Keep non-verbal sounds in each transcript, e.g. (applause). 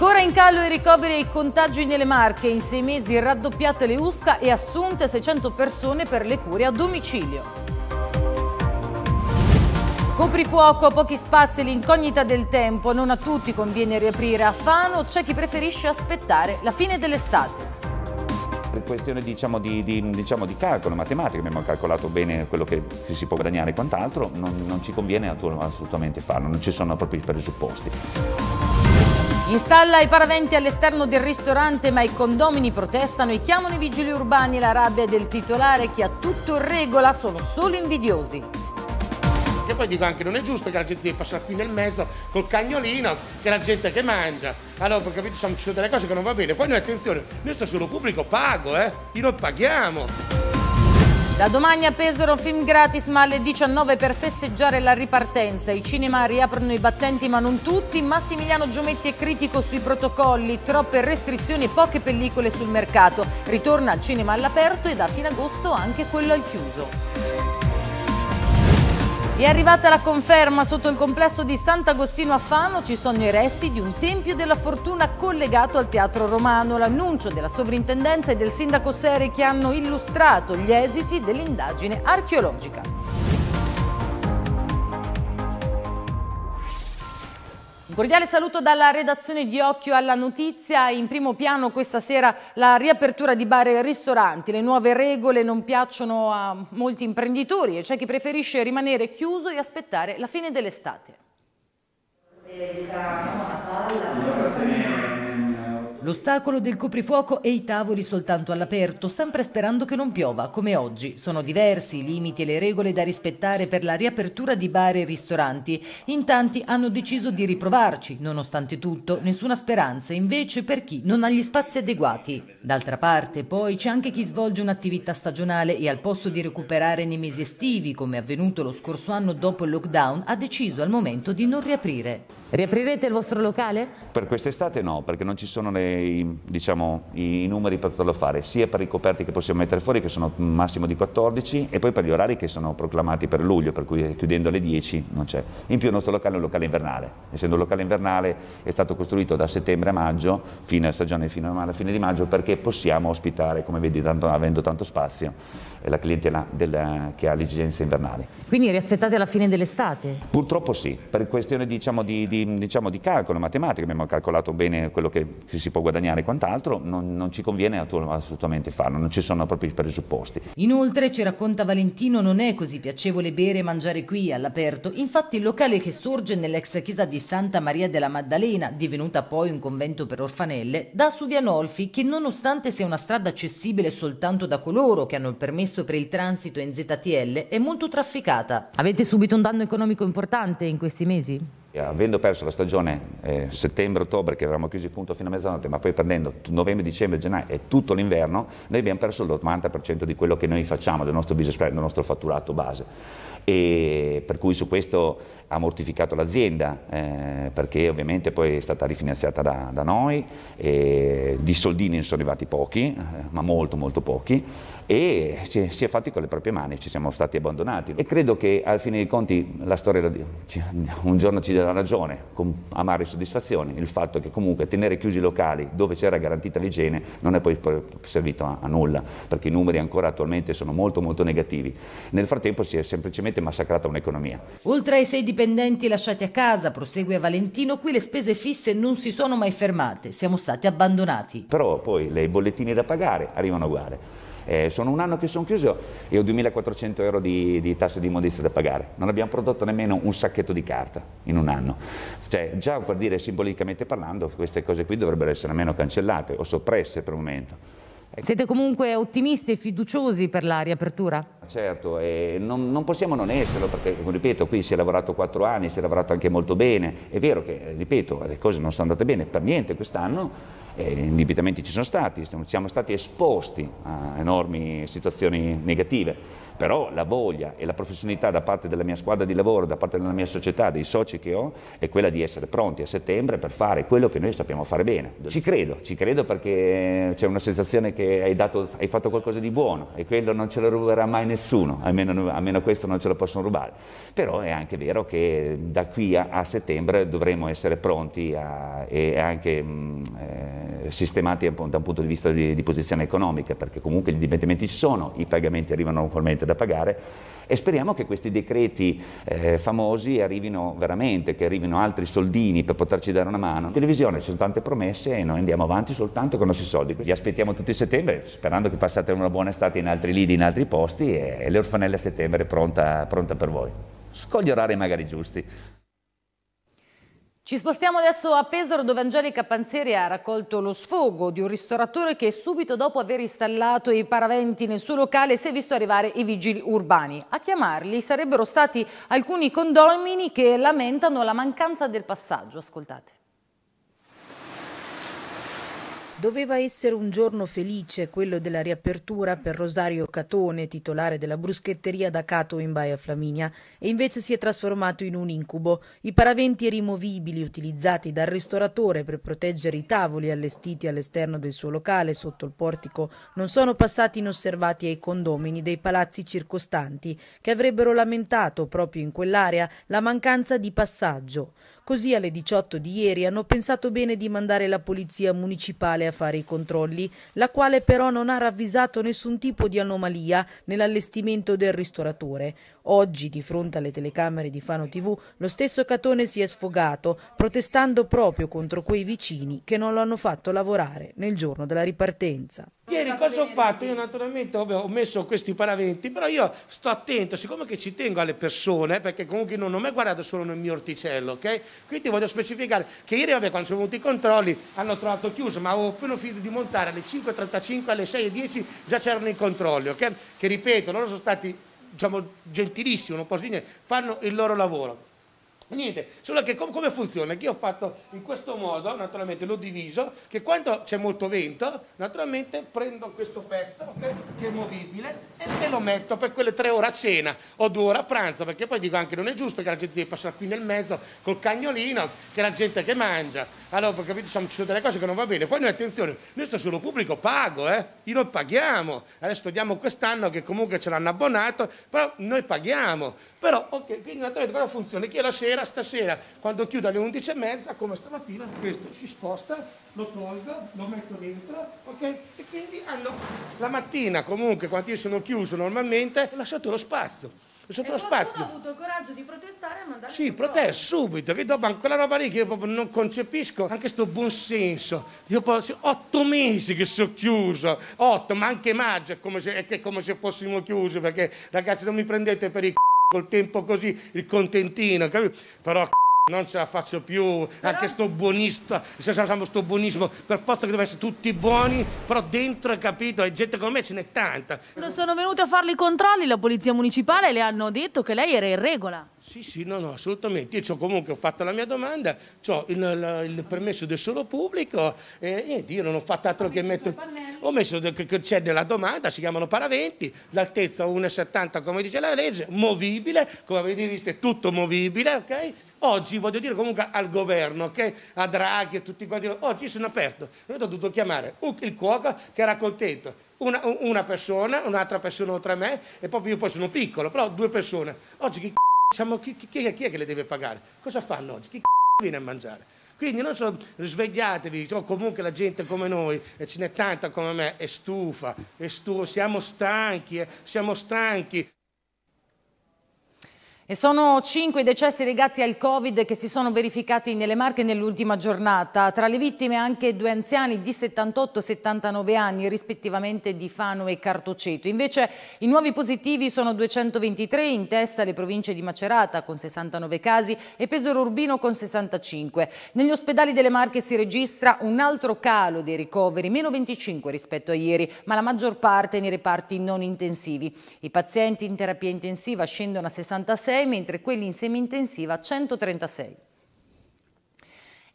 Ancora in callo i ricoveri e i contagi nelle Marche. In sei mesi raddoppiate le USCA e assunte 600 persone per le cure a domicilio. Coprifuoco, pochi spazi, l'incognita del tempo. Non a tutti conviene riaprire a Fano, c'è chi preferisce aspettare la fine dell'estate. Per questione diciamo, di, di, diciamo, di, calcolo matematica, abbiamo calcolato bene quello che si può guadagnare e quant'altro, non, non ci conviene assolutamente farlo, non ci sono proprio i presupposti. Installa i paraventi all'esterno del ristorante ma i condomini protestano e chiamano i vigili urbani. La rabbia del titolare che ha tutto in regola sono solo invidiosi. E poi dico anche non è giusto che la gente deve passare qui nel mezzo col cagnolino, che la gente che mangia. Allora, per capire, ci sono delle cose che non va bene. Poi noi attenzione, noi sto solo pubblico pago, eh? Io lo paghiamo. Da domani a Pesaro film gratis ma alle 19 per festeggiare la ripartenza. I cinema riaprono i battenti ma non tutti. Massimiliano Giometti è critico sui protocolli, troppe restrizioni e poche pellicole sul mercato. Ritorna al cinema all'aperto e da fine agosto anche quello al chiuso. È arrivata la conferma, sotto il complesso di Sant'Agostino a Fano ci sono i resti di un Tempio della Fortuna collegato al Teatro Romano, l'annuncio della sovrintendenza e del sindaco Sere che hanno illustrato gli esiti dell'indagine archeologica. Un cordiale saluto dalla redazione di Occhio alla Notizia. In primo piano questa sera la riapertura di bar e ristoranti. Le nuove regole non piacciono a molti imprenditori e c'è chi preferisce rimanere chiuso e aspettare la fine dell'estate. L'ostacolo del coprifuoco e i tavoli soltanto all'aperto, sempre sperando che non piova, come oggi. Sono diversi i limiti e le regole da rispettare per la riapertura di bar e ristoranti. In tanti hanno deciso di riprovarci, nonostante tutto, nessuna speranza, invece per chi non ha gli spazi adeguati. D'altra parte, poi, c'è anche chi svolge un'attività stagionale e al posto di recuperare nei mesi estivi, come avvenuto lo scorso anno dopo il lockdown, ha deciso al momento di non riaprire. Riaprirete il vostro locale? Per quest'estate no, perché non ci sono le, diciamo, i numeri per poterlo fare, sia per i coperti che possiamo mettere fuori, che sono un massimo di 14, e poi per gli orari che sono proclamati per luglio, per cui chiudendo alle 10 non c'è. In più il nostro locale è un locale invernale, essendo un locale invernale è stato costruito da settembre a maggio, fino a stagione, fino alla fine di maggio, perché possiamo ospitare, come vedi, tanto, avendo tanto spazio, la clientela della, che ha le esigenze invernali. Quindi riaspettate la fine dell'estate? Purtroppo sì, per questione diciamo, di, di, diciamo, di, calcolo matematico, abbiamo calcolato bene quello che si può guadagnare e quant'altro, non, non, ci conviene assolutamente farlo, non ci sono proprio i presupposti. Inoltre, ci racconta Valentino, non è così piacevole bere e mangiare qui all'aperto, infatti il locale che sorge nell'ex chiesa di Santa Maria della Maddalena, divenuta poi un convento per orfanelle, dà su via Nolfi che nonostante sia una strada accessibile soltanto da coloro che hanno il permesso permesso per il transito in ZTL è molto trafficata. Avete subito un danno economico importante in questi mesi? Eh, avendo perso la stagione eh, settembre-ottobre, che avevamo chiuso il punto fino a mezzanotte, ma poi prendendo novembre, dicembre, gennaio e tutto l'inverno, noi abbiamo perso l'80% di quello che noi facciamo, del nostro business plan, del nostro fatturato base. E per cui su questo ha mortificato l'azienda, eh, perché ovviamente poi è stata rifinanziata da, da noi, di soldini ne sono arrivati pochi, eh, ma molto molto pochi, e si è fatti con le proprie mani, ci siamo stati abbandonati e credo che al fine dei conti la storia un giorno ci darà ragione, con amare soddisfazioni, il fatto che comunque tenere chiusi i locali dove c'era garantita l'igiene non è poi servito a, nulla, perché i numeri ancora attualmente sono molto molto negativi. Nel frattempo si è semplicemente massacrata un'economia. Oltre ai sei dipendenti lasciati a casa, prosegue Valentino, qui le spese fisse non si sono mai fermate, siamo stati abbandonati. Però poi le bollettini da pagare arrivano uguali eh, sono un anno che sono chiuso e ho 2.400 euro di, di tasso di immondizia da pagare. Non abbiamo prodotto nemmeno un sacchetto di carta in un anno. Cioè, già per dire simbolicamente parlando, queste cose qui dovrebbero essere almeno cancellate o soppresse per un momento. Ecco. Siete comunque ottimisti e fiduciosi per la riapertura? Ah, certo, non, non, possiamo non esserlo perché, ripeto, qui si è lavorato quattro anni, si è lavorato anche molto bene. È vero che, eh, ripeto, le cose non sono andate bene per niente quest'anno, eh, indebitamenti ci sono stati, siamo stati esposti a enormi situazioni negative però la voglia e la professionalità da parte della mia squadra di lavoro, da parte della mia società, dei soci che ho, è quella di essere pronti a settembre per fare quello che noi sappiamo fare bene. Ci credo, ci credo perché c'è una sensazione che hai, dato, hai fatto qualcosa di buono e quello non ce lo ruberà mai nessuno, almeno, almeno questo non ce lo possono rubare. Però è anche vero che da qui a, a settembre dovremo essere pronti a, e anche mh, mm, eh, sistemati da un punto di vista di, di posizione economica, perché comunque gli dipendimenti ci sono, i pagamenti arrivano normalmente da pagare e speriamo che questi decreti eh, famosi arrivino veramente, che arrivino altri soldini per poterci dare una mano. In televisione ci sono tante promesse e noi andiamo avanti soltanto con i nostri soldi. Vi aspettiamo tutti a settembre, sperando che passate una buona estate in altri lidi, in altri posti e, l'orfanella a settembre è pronta, pronta per voi. Con orari magari giusti. Ci spostiamo adesso a Pesaro dove Angelica Panzeri ha raccolto lo sfogo di un ristoratore che subito dopo aver installato i paraventi nel suo locale si è visto arrivare i vigili urbani. A chiamarli sarebbero stati alcuni condomini che lamentano la mancanza del passaggio. Ascoltate. Doveva essere un giorno felice quello della riapertura per Rosario Catone, titolare della bruschetteria da Cato in Baia Flaminia, e invece si è trasformato in un incubo. I paraventi rimovibili utilizzati dal ristoratore per proteggere i tavoli allestiti all'esterno del suo locale sotto il portico non sono passati inosservati ai condomini dei palazzi circostanti, che avrebbero lamentato proprio in quell'area la mancanza di passaggio. Così alle 18 di ieri hanno pensato bene di mandare la polizia municipale a fare i controlli, la quale però non ha ravvisato nessun tipo di anomalia nell'allestimento del ristoratore. Oggi, di fronte alle telecamere di Fano TV, lo stesso Catone si è sfogato, protestando proprio contro quei vicini che non lo hanno fatto lavorare nel giorno della ripartenza. Ieri cosa ho fatto? Io naturalmente ho messo questi paraventi, però io sto attento, siccome che ci tengo alle persone, perché comunque non ho mai guardato solo nel mio orticello, ok? Quindi voglio specificare che ieri, vabbè, quando sono venuti i controlli, hanno trovato chiuso, ma avevo appena finito di montare alle 5.35, alle 6.10 già c'erano i controlli, ok? Che ripeto, loro sono stati diciamo, gentilissimo, non posso dire, fanno il loro lavoro. Niente, solo che com come funziona? Che io ho fatto in questo modo, naturalmente l'ho diviso, che quando c'è molto vento, naturalmente prendo questo pezzo okay, che è movibile e me lo metto per quelle tre ore a cena o due ore a pranzo, perché poi dico anche non è giusto che la gente deve passare qui nel mezzo col cagnolino, che la gente che mangia. Allora, capito, ci sono delle cose che non va bene. Poi noi attenzione, noi sto solo pubblico pago, eh? Io lo paghiamo. Adesso diamo quest'anno che comunque ce l'hanno abbonato, però noi paghiamo. Però, ok, quindi naturalmente quella funzione, che io la sera, stasera, quando chiudo alle 11.30, come stamattina, questo si sposta, lo tolgo, lo metto dentro, ok? E quindi hanno, la mattina comunque, quando io sono chiuso normalmente, ho lasciato lo spazio Ho sotto lo spazio. ho avuto il coraggio di protestare e mandare Sì, protesto subito, che dopo quella roba lì che io proprio non concepisco, anche sto buon senso. Dopo otto mesi che sono chiuso, otto, ma anche maggio è come se, è come se fossimo chiusi, perché ragazzi non mi prendete per i c***o col tempo così, il contentino, capito? Però non ce la faccio più, però... anche sto buonista, se siamo sto buonismo, per forza che dobbiamo essere tutti buoni, però dentro, capito, è gente come me, ce n'è tanta. Quando sono venuti a farli i controlli, la polizia municipale le hanno detto che lei era in regola. Sì, sì, no, no, assolutamente. Io comunque ho fatto la mia domanda, ho il, il, permesso del solo pubblico e niente, io non ho fatto altro ho che mettere... Ho messo che c'è della domanda, si chiamano paraventi, l'altezza 1,70 come dice la legge, movibile, come avete visto è tutto movibile, ok? Oggi voglio dire comunque al governo, che a Draghi e tutti quanti, oggi sono aperto. Io ho dovuto chiamare il cuoco che era contento, una, una persona, un'altra persona oltre a me e poi io poi sono piccolo, però due persone. Oggi chi, diciamo, chi, chi, chi è che le deve pagare? Cosa fanno oggi? Chi viene a mangiare? Quindi non so, svegliatevi, cioè, comunque la gente come noi, e ce n'è tanta come me, è stufa, è stufa, siamo stanchi, eh, siamo stanchi. E sono cinque i decessi legati al Covid che si sono verificati nelle Marche nell'ultima giornata. Tra le vittime anche due anziani di 78 e 79 anni, rispettivamente di Fano e Cartoceto. Invece i nuovi positivi sono 223, in testa le province di Macerata con 69 casi e Pesaro Urbino con 65. Negli ospedali delle Marche si registra un altro calo dei ricoveri, meno 25 rispetto a ieri, ma la maggior parte nei reparti non intensivi. I pazienti in terapia intensiva scendono a 66 mentre quelli in semi intensiva 136.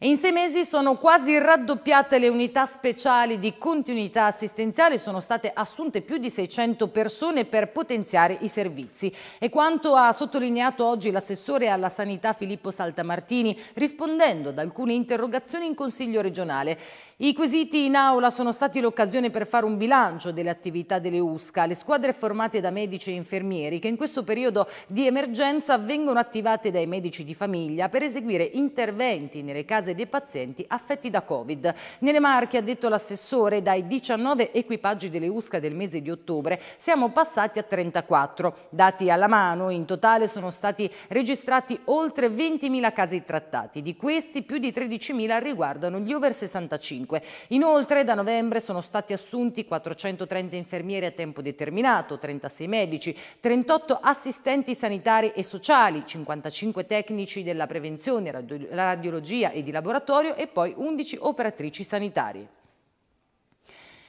In sei mesi sono quasi raddoppiate le unità speciali di continuità assistenziale, sono state assunte più di 600 persone per potenziare i servizi. E quanto ha sottolineato oggi l'assessore alla sanità Filippo Saltamartini, rispondendo ad alcune interrogazioni in Consiglio regionale. I quesiti in aula sono stati l'occasione per fare un bilancio delle attività delle USCA, le squadre formate da medici e infermieri che in questo periodo di emergenza vengono attivate dai medici di famiglia per eseguire interventi nelle case dei pazienti affetti da Covid. Nelle Marche, ha detto l'assessore, dai 19 equipaggi delle USCA del mese di ottobre siamo passati a 34. Dati alla mano, in totale sono stati registrati oltre 20.000 casi trattati. Di questi più di 13.000 riguardano gli over 65. Inoltre da novembre sono stati assunti 430 infermieri a tempo determinato, 36 medici, 38 assistenti sanitari e sociali, 55 tecnici della prevenzione, radiologia e di laboratorio e poi 11 operatrici sanitarie.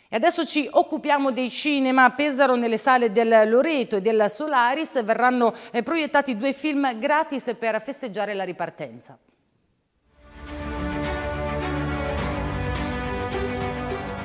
E adesso ci occupiamo dei cinema. A Pesaro nelle sale del Loreto e della Solaris verranno eh, proiettati due film gratis per festeggiare la ripartenza.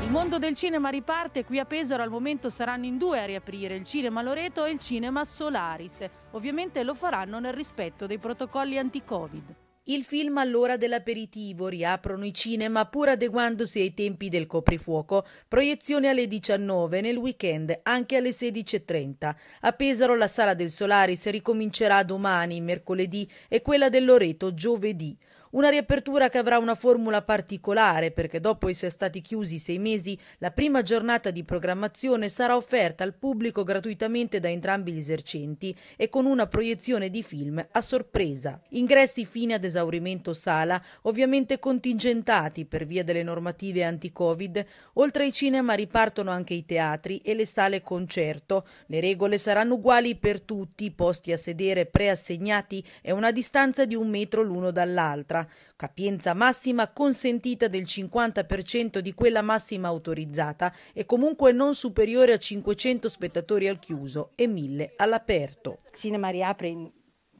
Il mondo del cinema riparte, qui a Pesaro al momento saranno in due a riaprire, il cinema Loreto e il cinema Solaris. Ovviamente lo faranno nel rispetto dei protocolli anti-Covid. Il film all'ora dell'aperitivo riaprono i cinema pur adeguandosi ai tempi del coprifuoco, proiezione alle 19 nel weekend anche alle 16.30. A Pesaro la sala del Solaris ricomincerà domani, mercoledì, e quella dell'Oreto giovedì. Una riapertura che avrà una formula particolare perché dopo essere stati chiusi sei mesi, la prima giornata di programmazione sarà offerta al pubblico gratuitamente da entrambi gli esercenti e con una proiezione di film a sorpresa. Ingressi fine ad esaurimento sala, ovviamente contingentati per via delle normative anti-Covid, oltre ai cinema ripartono anche i teatri e le sale concerto. Le regole saranno uguali per tutti, posti a sedere preassegnati e una distanza di un metro l'uno dall'altra terra, capienza massima consentita del 50% di quella massima autorizzata e comunque non superiore a 500 spettatori al chiuso e 1000 all'aperto. Cinema riapre in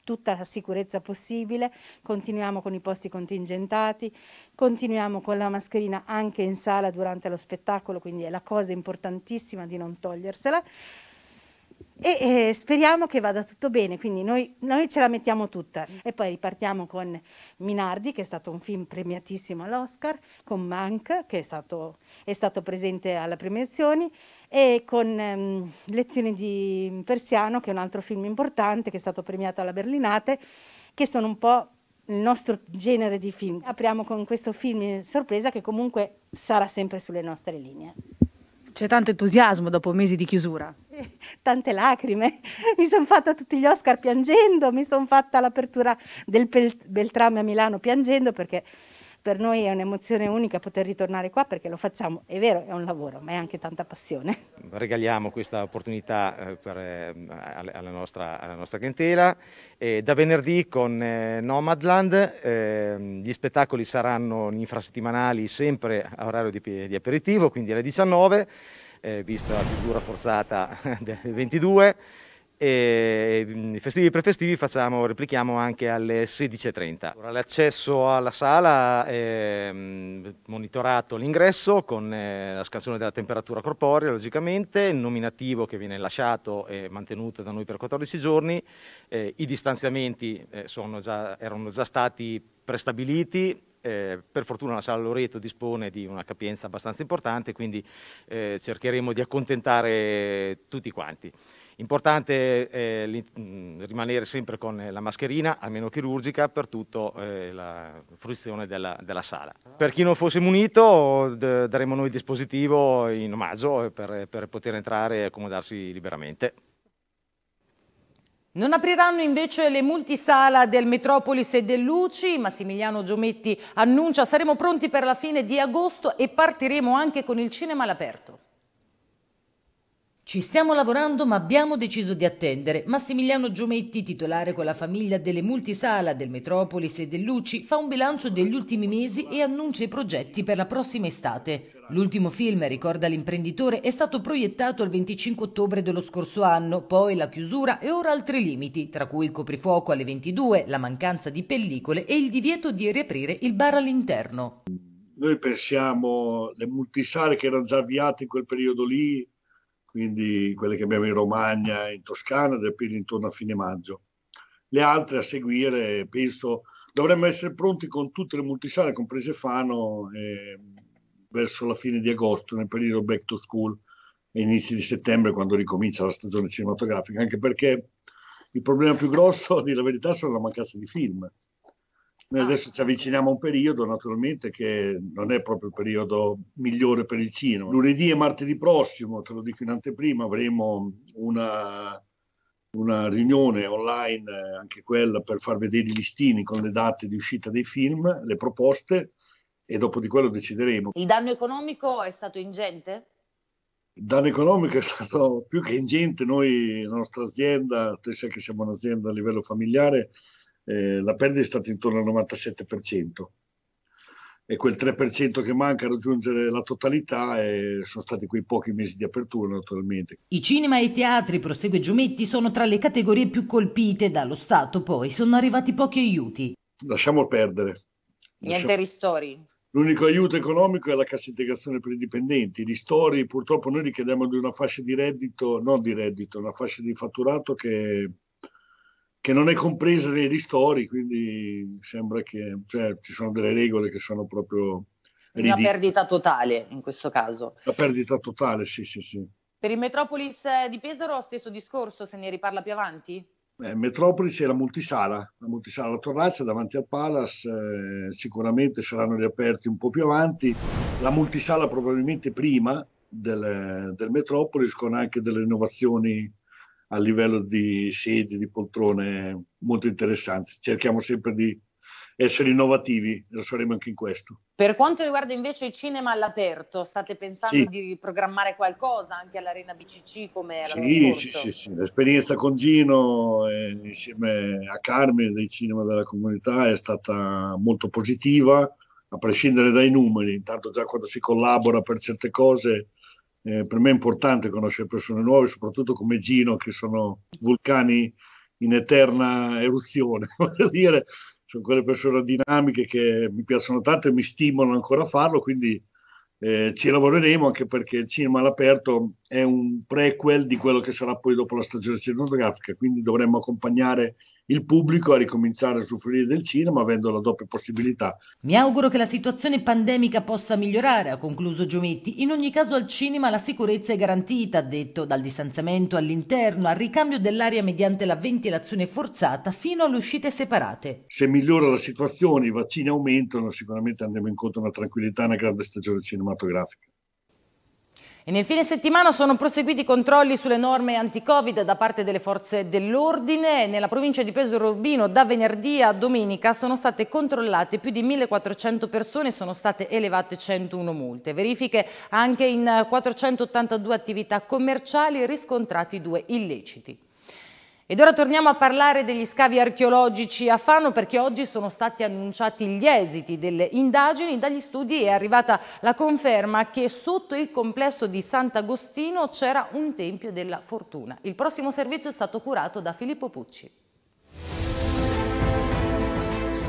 tutta la sicurezza possibile, continuiamo con i posti contingentati, continuiamo con la mascherina anche in sala durante lo spettacolo, quindi è la cosa importantissima di non togliersela e eh, speriamo che vada tutto bene, quindi noi, noi, ce la mettiamo tutta e poi ripartiamo con Minardi che è stato un film premiatissimo all'Oscar, con Mank che è stato, è stato presente alla premiazione e con ehm, Lezioni di Persiano che è un altro film importante che è stato premiato alla Berlinate che sono un po' il nostro genere di film. Apriamo con questo film eh, sorpresa che comunque sarà sempre sulle nostre linee. C'è tanto entusiasmo dopo mesi di chiusura. (laughs) Tante lacrime, (laughs) mi sono fatta tutti gli Oscar piangendo, mi sono fatta l'apertura del Beltrame a Milano piangendo perché per noi è un'emozione unica poter ritornare qua perché lo facciamo, è vero, è un lavoro, ma è anche tanta passione. Regaliamo questa opportunità eh, per, eh, alla, nostra, alla nostra clientela. E da venerdì con eh, Nomadland ehm, gli spettacoli saranno infrasettimanali sempre a orario di, di aperitivo, quindi alle 19, vista la chiusura forzata (laughs) del 22 e mm, festivi e prefestivi facciamo, replichiamo anche alle 16.30. L'accesso alla sala è mm, monitorato l'ingresso con eh, la scansione della temperatura corporea logicamente, il nominativo che viene lasciato e mantenuto da noi per 14 giorni, eh, i distanziamenti eh, già, erano già stati prestabiliti eh, per fortuna la sala Loreto dispone di una capienza abbastanza importante, quindi eh, cercheremo di accontentare tutti quanti. Importante eh, rimanere sempre con eh, la mascherina, almeno chirurgica, per tutta eh, la fruizione della, della, sala. Per chi non fosse munito daremo noi il dispositivo in omaggio eh, per, per poter entrare e accomodarsi liberamente. Non apriranno invece le multisala del Metropolis e Luci, Massimiliano Giometti annuncia saremo pronti per la fine di agosto e partiremo anche con il cinema all'aperto. Ci stiamo lavorando ma abbiamo deciso di attendere. Massimiliano Giometti, titolare con la famiglia delle multisala del Metropolis e del Luci, fa un bilancio degli ultimi mesi e annuncia i progetti per la prossima estate. L'ultimo film, ricorda l'imprenditore, è stato proiettato il 25 ottobre dello scorso anno, poi la chiusura e ora altri limiti, tra cui il coprifuoco alle 22, la mancanza di pellicole e il divieto di riaprire il bar all'interno. Noi pensiamo alle multisale che erano già avviate in quel periodo lì, quindi quelle che abbiamo in Romagna in Toscana, del appena intorno a fine maggio. Le altre a seguire, penso, dovremmo essere pronti con tutte le multisale, comprese Fano, eh, verso la fine di agosto, nel periodo back to school, inizi di settembre, quando ricomincia la stagione cinematografica, anche perché il problema più grosso, a (laughs) dire la verità, sono la mancanza di film noi ah. adesso ci avviciniamo a un periodo, naturalmente, che non è proprio il periodo migliore per il cinema. Lunedì e martedì prossimo, te lo dico in anteprima, avremo una, una riunione online, anche quella per far vedere i listini con le date di uscita dei film, le proposte, e dopo di quello decideremo. Il danno economico è stato ingente? Il danno economico è stato più che ingente. Noi, la nostra azienda, tu sai che siamo un'azienda a livello familiare, eh, la perdita è stata intorno al 97% e quel 3% che manca a raggiungere la totalità eh, sono stati quei pochi mesi di apertura naturalmente. I cinema e i teatri, prosegue Giumetti, sono tra le categorie più colpite dallo Stato, poi sono arrivati pochi aiuti. Lasciamo perdere. Niente Lasciamo... ristori. L'unico aiuto economico è la cassa integrazione per i dipendenti. I ristori purtroppo noi richiediamo di una fascia di reddito, non di reddito, una fascia di fatturato che che non è compresa nei ristori, quindi sembra che cioè, ci sono delle regole che sono proprio... Ridicole. Una perdita totale in questo caso. Una perdita totale, sì, sì, sì. Per il Metropolis eh, di Pesaro stesso discorso, se ne riparla più avanti? Eh, Metropolis è la multisala, la multisala Torraccia davanti al Palace, eh, sicuramente saranno riaperti un po' più avanti, la multisala probabilmente prima del, del Metropolis con anche delle innovazioni a livello di sedi, di poltrone molto interessanti. Cerchiamo sempre di essere innovativi, lo saremo anche in questo. Per quanto riguarda invece il cinema all'aperto, state pensando sì. di programmare qualcosa anche all'Arena BCC come era sì, sì, sì, sì, l'esperienza con Gino eh, insieme a Carmine del Cinema della Comunità è stata molto positiva, a prescindere dai numeri, intanto già quando si collabora per certe cose eh, per me è importante conoscere persone nuove, soprattutto come Gino, che sono vulcani in eterna eruzione, (laughs) dire, sono quelle persone dinamiche che mi piacciono tanto e mi stimolano ancora a farlo, quindi eh, ci lavoreremo anche perché il cinema all'aperto è un prequel di quello che sarà poi dopo la stagione cinematografica, quindi dovremmo accompagnare il pubblico a ricominciare a soffrire del cinema avendo la doppia possibilità. Mi auguro che la situazione pandemica possa migliorare, ha concluso Giometti. In ogni caso al cinema la sicurezza è garantita, ha detto, dal distanziamento all'interno, al ricambio dell'aria mediante la ventilazione forzata fino alle uscite separate. Se migliora la situazione, i vaccini aumentano, sicuramente andremo incontro a una tranquillità, una grande stagione cinematografica. E nel fine settimana sono proseguiti i controlli sulle norme anti-Covid da parte delle forze dell'ordine. Nella provincia di Pesaro Urbino da venerdì a domenica sono state controllate più di 1400 persone e sono state elevate 101 multe. Verifiche anche in 482 attività commerciali riscontrati due illeciti. Ed ora torniamo a parlare degli scavi archeologici a Fano perché oggi sono stati annunciati gli esiti delle indagini. Dagli studi è arrivata la conferma che sotto il complesso di Sant'Agostino c'era un Tempio della Fortuna. Il prossimo servizio è stato curato da Filippo Pucci.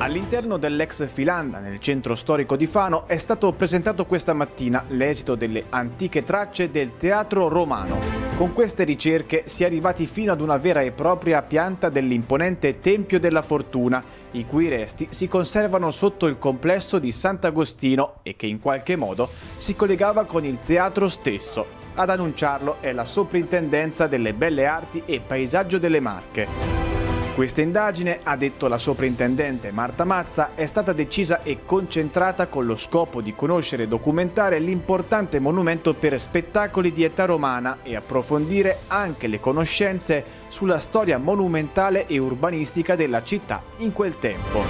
All'interno dell'ex Filanda, nel centro storico di Fano, è stato presentato questa mattina l'esito delle antiche tracce del teatro romano. Con queste ricerche si è arrivati fino ad una vera e propria pianta dell'imponente Tempio della Fortuna, i cui resti si conservano sotto il complesso di Sant'Agostino e che in qualche modo si collegava con il teatro stesso. Ad annunciarlo è la Soprintendenza delle Belle Arti e Paesaggio delle Marche. Questa indagine, ha detto la soprintendente Marta Mazza, è stata decisa e concentrata con lo scopo di conoscere e documentare l'importante monumento per spettacoli di età romana e approfondire anche le conoscenze sulla storia monumentale e urbanistica della città in quel tempo.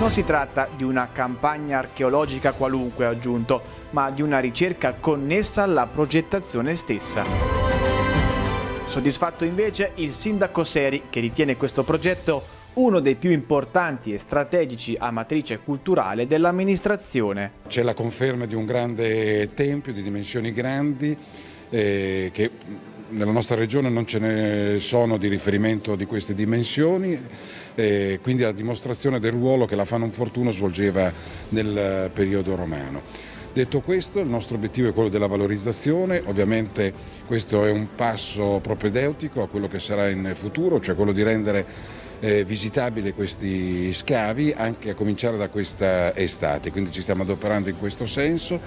Non si tratta di una campagna archeologica qualunque, ha aggiunto, ma di una ricerca connessa alla progettazione stessa. Soddisfatto invece il sindaco Seri che ritiene questo progetto uno dei più importanti e strategici a matrice culturale dell'amministrazione. C'è la conferma di un grande tempio di dimensioni grandi eh, che nella nostra regione non ce ne sono di riferimento di queste dimensioni, eh, quindi la dimostrazione del ruolo che la Fanon Fortuna svolgeva nel periodo romano. Detto questo, il nostro obiettivo è quello della valorizzazione, ovviamente questo è un passo propedeutico a quello che sarà in futuro, cioè quello di rendere eh, visitabili questi scavi anche a cominciare da questa estate, quindi ci stiamo adoperando in questo senso,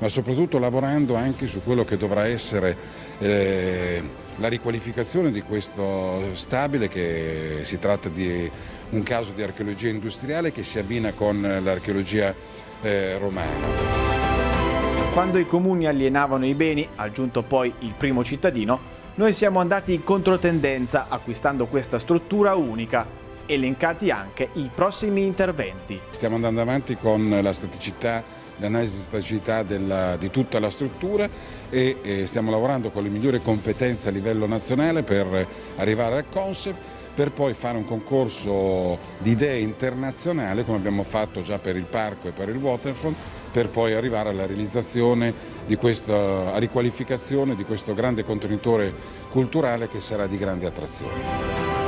ma soprattutto lavorando anche su quello che dovrà essere eh, la riqualificazione di questo stabile che si tratta di un caso di archeologia industriale che si abbina con l'archeologia eh, romana. Quando i comuni alienavano i beni, aggiunto poi il primo cittadino, noi siamo andati in controtendenza acquistando questa struttura unica elencati anche i prossimi interventi. Stiamo andando avanti con la staticità, l'analisi di staticità della, di tutta la struttura e, e eh, stiamo lavorando con le migliori competenze a livello nazionale per arrivare al concept per poi fare un concorso di idee internazionale come abbiamo fatto già per il parco e per il waterfront per poi arrivare alla realizzazione di questa riqualificazione di questo grande contenitore culturale che sarà di grande attrazione.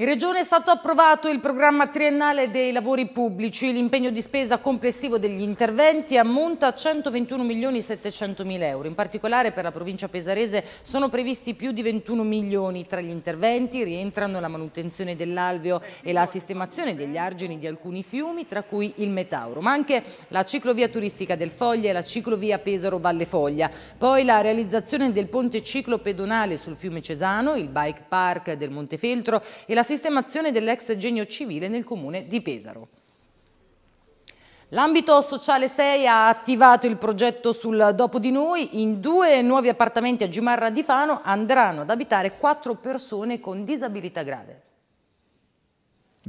In Regione è stato approvato il programma triennale dei lavori pubblici. L'impegno di spesa complessivo degli interventi ammonta a 121 milioni 700 mila euro. In particolare per la provincia pesarese sono previsti più di 21 milioni. Tra gli interventi rientrano la manutenzione dell'alveo e la sistemazione degli argini di alcuni fiumi, tra cui il Metauro, ma anche la ciclovia turistica del Foglia e la ciclovia Pesaro-Valle Foglia. Poi la realizzazione del ponte ciclopedonale sul fiume Cesano, il bike park del Montefeltro e la sistemazione dell'ex genio civile nel comune di Pesaro. L'ambito sociale 6 ha attivato il progetto sul Dopo di noi. In due nuovi appartamenti a Gimarra di Fano andranno ad abitare quattro persone con disabilità grave.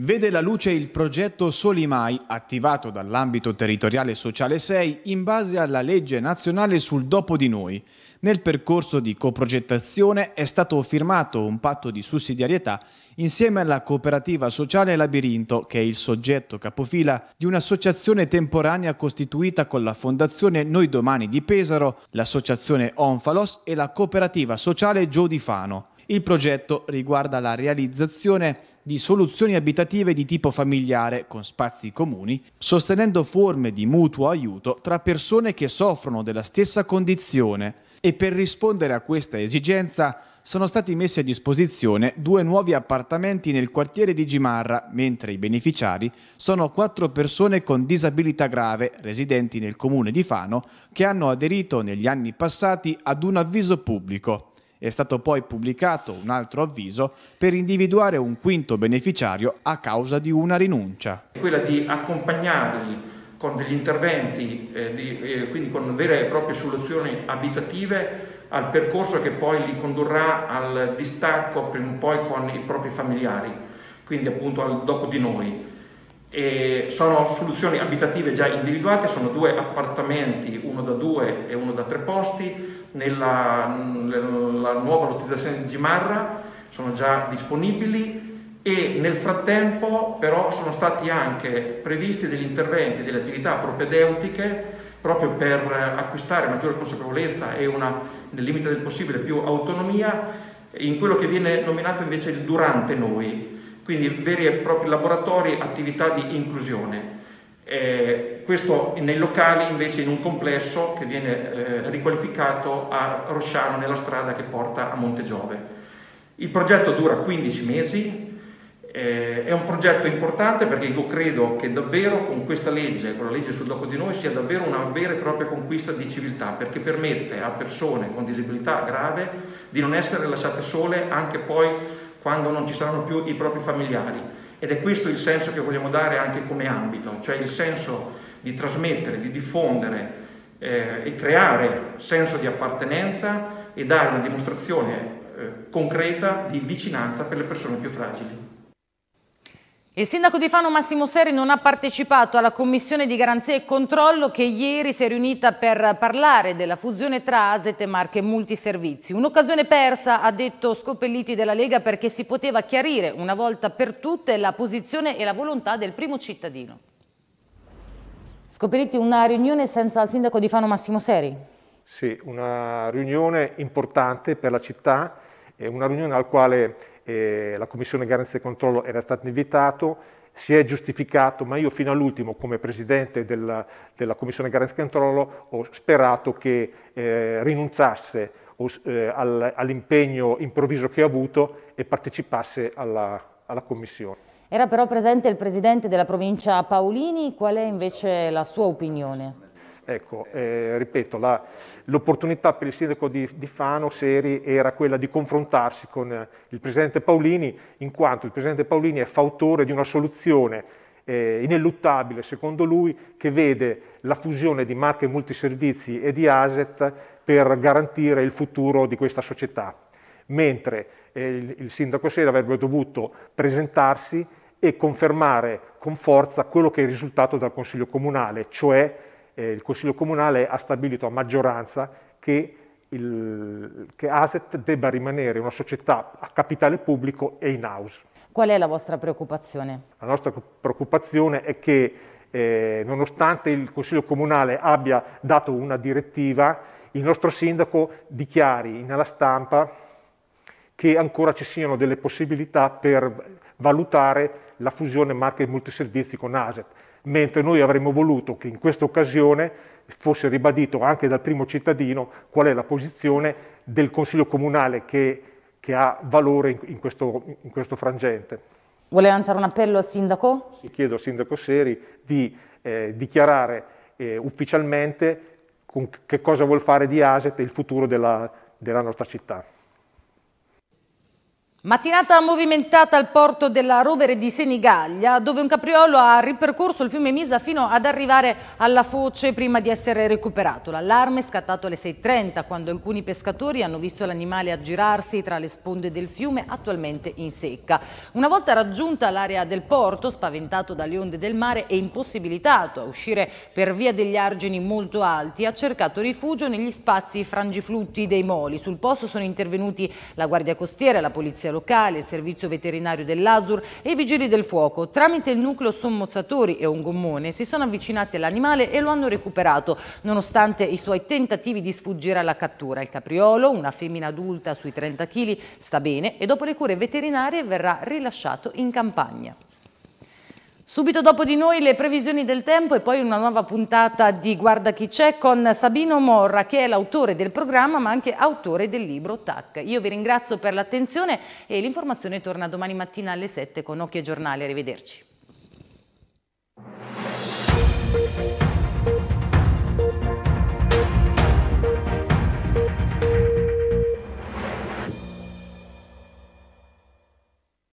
Vede la luce il progetto Solimai, attivato dall'ambito territoriale sociale 6 in base alla legge nazionale sul dopo di noi. Nel percorso di coprogettazione è stato firmato un patto di sussidiarietà insieme alla cooperativa sociale Labirinto, che è il soggetto capofila di un'associazione temporanea costituita con la fondazione Noi Domani di Pesaro, l'associazione Onfalos e la cooperativa sociale Giodifano. Il progetto riguarda la realizzazione di soluzioni abitative di tipo familiare con spazi comuni, sostenendo forme di mutuo aiuto tra persone che soffrono della stessa condizione e per rispondere a questa esigenza sono stati messi a disposizione due nuovi appartamenti nel quartiere di Gimarra, mentre i beneficiari sono quattro persone con disabilità grave residenti nel comune di Fano che hanno aderito negli anni passati ad un avviso pubblico è stato poi pubblicato un altro avviso per individuare un quinto beneficiario a causa di una rinuncia. quella di accompagnarli con degli interventi, eh, di, eh, quindi con vere e proprie soluzioni abitative al percorso che poi li condurrà al distacco prima o poi con i propri familiari, quindi appunto al dopo di noi. E sono soluzioni abitative già individuate, sono due appartamenti, uno da due e uno da tre posti, nella, nella nuova lottizzazione di Gimarra, sono già disponibili e nel frattempo però sono stati anche previsti degli interventi, delle attività propedeutiche proprio per acquistare maggiore consapevolezza e una, nel limite del possibile, più autonomia in quello che viene nominato invece il durante noi, quindi veri e propri laboratori, attività di inclusione. Eh, questo nei locali invece in un complesso che viene eh, riqualificato a Rosciano nella strada che porta a Monte Giove. Il progetto dura 15 mesi, eh, è un progetto importante perché io credo che davvero con questa legge, con la legge sul dopo di noi, sia davvero una vera e propria conquista di civiltà perché permette a persone con disabilità grave di non essere lasciate sole anche poi quando non ci saranno più i propri familiari. Ed è questo il senso che vogliamo dare anche come ambito, cioè il senso di trasmettere, di diffondere eh, e creare senso di appartenenza e dare una dimostrazione eh, concreta di vicinanza per le persone più fragili. Il sindaco di Fano Massimo Seri non ha partecipato alla commissione di garanzia e controllo che ieri si è riunita per parlare della fusione tra Aset e Marche Multiservizi. Un'occasione persa, ha detto Scopelliti della Lega, perché si poteva chiarire una volta per tutte la posizione e la volontà del primo cittadino. Scopiriti una riunione senza il sindaco di Fano Massimo Seri. Sì, una riunione importante per la città, eh, una riunione alla quale eh, la Commissione Garanzia e Controllo era stata invitata, si è giustificato, ma io fino all'ultimo come Presidente della, della Commissione Garanzia e Controllo ho sperato che eh, rinunciasse eh, all'impegno improvviso che ha avuto e partecipasse alla, alla Commissione. Era però presente il presidente della provincia Paolini, qual è invece la sua opinione? Ecco, eh, ripeto, l'opportunità per il sindaco di, di, Fano, Seri, era quella di confrontarsi con eh, il presidente Paolini, in quanto il presidente Paolini è fautore di una soluzione eh, ineluttabile, secondo lui, che vede la fusione di marche multiservizi e di ASET per garantire il futuro di questa società. Mentre eh, il, il sindaco Seri avrebbe dovuto presentarsi e confermare con forza quello che è risultato dal Consiglio Comunale, cioè eh, il Consiglio Comunale ha stabilito a maggioranza che, il, che ASET debba rimanere una società a capitale pubblico e in house. Qual è la vostra preoccupazione? La nostra preoccupazione è che eh, nonostante il Consiglio Comunale abbia dato una direttiva, il nostro sindaco dichiari nella stampa che ancora ci siano delle possibilità per valutare la fusione marche e multiservizi con ASET, mentre noi avremmo voluto che in questa occasione fosse ribadito anche dal primo cittadino qual è la posizione del Consiglio Comunale che, che ha valore in, in, questo, in questo frangente. Vuole lanciare un appello al Sindaco? Sì, chiedo al Sindaco Seri di eh, dichiarare eh, ufficialmente che cosa vuol fare di Aset e il futuro della, della nostra città. Mattinata movimentata al porto della Rovere di Senigallia, dove un capriolo ha ripercorso il fiume Misa fino ad arrivare alla foce prima di essere recuperato. L'allarme è scattato alle 6.30, quando alcuni pescatori hanno visto l'animale aggirarsi tra le sponde del fiume attualmente in secca. Una volta raggiunta l'area del porto, spaventato dalle onde del mare e impossibilitato a uscire per via degli argini molto alti, ha cercato rifugio negli spazi frangiflutti dei moli. Sul posto sono intervenuti la Guardia Costiera e la Polizia polizia locale, il servizio veterinario dell'Azur e i vigili del fuoco. Tramite il nucleo sommozzatori e un gommone si sono avvicinati all'animale e lo hanno recuperato, nonostante i suoi tentativi di sfuggire alla cattura. Il capriolo, una femmina adulta sui 30 kg, sta bene e dopo le cure veterinarie verrà rilasciato in campagna. Subito dopo di noi le previsioni del tempo e poi una nuova puntata di Guarda chi c'è con Sabino Morra che è l'autore del programma ma anche autore del libro TAC. Io vi ringrazio per l'attenzione e l'informazione torna domani mattina alle 7 con Occhio e Giornali. Arrivederci.